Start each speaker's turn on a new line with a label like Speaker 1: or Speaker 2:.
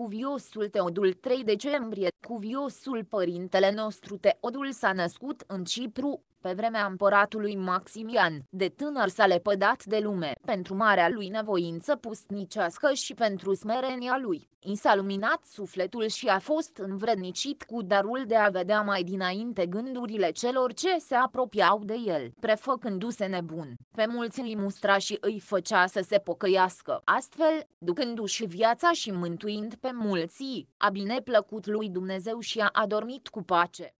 Speaker 1: Cuviosul Teodul 3 decembrie Cuviosul părintele nostru Teodul s-a născut în Cipru, pe vremea împăratului Maximian, de tânăr s-a lepădat de lume, pentru marea lui nevoință pustnicească și pentru smerenia lui. I s-a luminat sufletul și a fost învrednicit cu darul de a vedea mai dinainte gândurile celor ce se apropiau de el, prefăcându-se nebun. Pe mulți îi mustra și îi făcea să se pocăiască. Astfel, ducându-și viața și mântuind pe mulți, a bine plăcut lui Dumnezeu și a adormit cu pace.